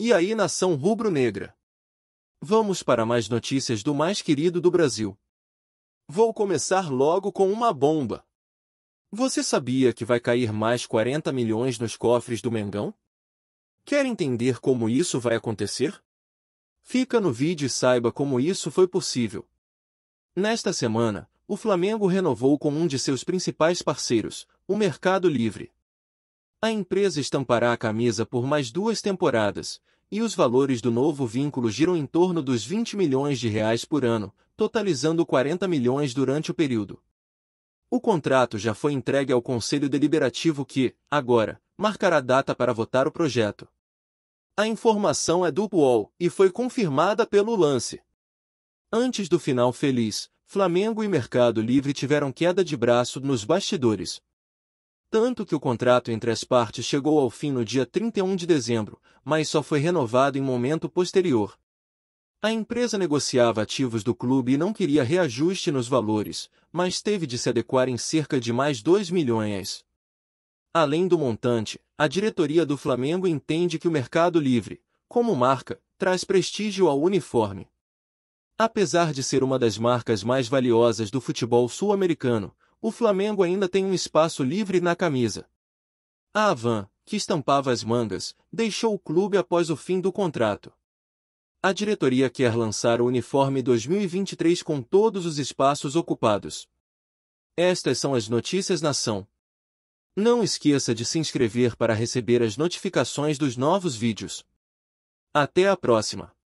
E aí, nação rubro-negra? Vamos para mais notícias do mais querido do Brasil. Vou começar logo com uma bomba. Você sabia que vai cair mais 40 milhões nos cofres do Mengão? Quer entender como isso vai acontecer? Fica no vídeo e saiba como isso foi possível. Nesta semana, o Flamengo renovou com um de seus principais parceiros, o Mercado Livre. A empresa estampará a camisa por mais duas temporadas, e os valores do novo vínculo giram em torno dos 20 milhões de reais por ano, totalizando 40 milhões durante o período. O contrato já foi entregue ao Conselho Deliberativo que, agora, marcará data para votar o projeto. A informação é do UOL e foi confirmada pelo lance. Antes do final feliz, Flamengo e Mercado Livre tiveram queda de braço nos bastidores, tanto que o contrato entre as partes chegou ao fim no dia 31 de dezembro, mas só foi renovado em momento posterior. A empresa negociava ativos do clube e não queria reajuste nos valores, mas teve de se adequar em cerca de mais 2 milhões. Além do montante, a diretoria do Flamengo entende que o Mercado Livre, como marca, traz prestígio ao uniforme. Apesar de ser uma das marcas mais valiosas do futebol sul-americano, o Flamengo ainda tem um espaço livre na camisa. A Avan, que estampava as mangas, deixou o clube após o fim do contrato. A diretoria quer lançar o uniforme 2023 com todos os espaços ocupados. Estas são as notícias nação. Não esqueça de se inscrever para receber as notificações dos novos vídeos. Até a próxima!